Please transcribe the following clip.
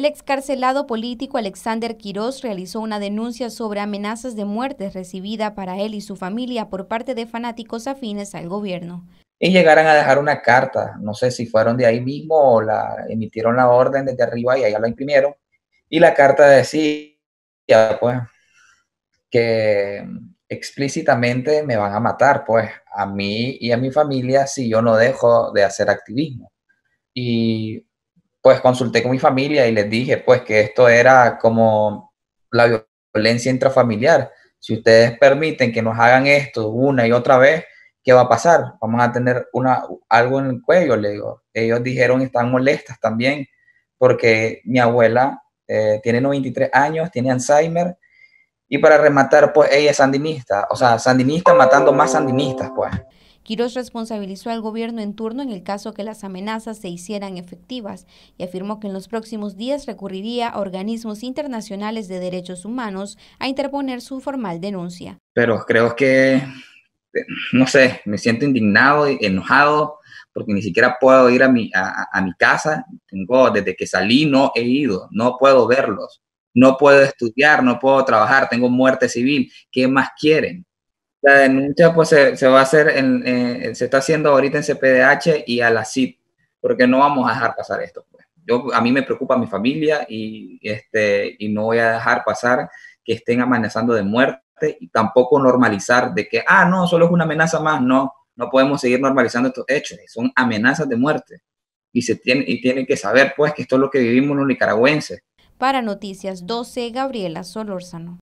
El excarcelado político Alexander Quirós realizó una denuncia sobre amenazas de muerte recibida para él y su familia por parte de fanáticos afines al gobierno. Y llegaron a dejar una carta, no sé si fueron de ahí mismo o la emitieron la orden desde arriba y allá la imprimieron. Y la carta decía, pues, que explícitamente me van a matar, pues, a mí y a mi familia si yo no dejo de hacer activismo. Y pues consulté con mi familia y les dije pues que esto era como la violencia intrafamiliar. Si ustedes permiten que nos hagan esto una y otra vez, ¿qué va a pasar? Vamos a tener una, algo en el cuello, le digo. Ellos dijeron están molestas también porque mi abuela eh, tiene 93 años, tiene Alzheimer y para rematar, pues ella es sandinista, o sea, sandinista matando más sandinistas, pues. Quirós responsabilizó al gobierno en turno en el caso que las amenazas se hicieran efectivas y afirmó que en los próximos días recurriría a organismos internacionales de derechos humanos a interponer su formal denuncia. Pero creo que, no sé, me siento indignado, y enojado, porque ni siquiera puedo ir a mi, mi casa. Tengo, desde que salí no he ido, no puedo verlos, no puedo estudiar, no puedo trabajar, tengo muerte civil. ¿Qué más quieren? La denuncia pues se, se va a hacer, eh, se está haciendo ahorita en CPDH y a la CID, porque no vamos a dejar pasar esto. Pues. Yo, a mí me preocupa mi familia y, este, y no voy a dejar pasar que estén amenazando de muerte y tampoco normalizar de que, ah, no, solo es una amenaza más. No, no podemos seguir normalizando estos hechos, son amenazas de muerte. Y, se tiene, y tienen que saber pues que esto es lo que vivimos los nicaragüenses. Para Noticias 12, Gabriela Solórzano.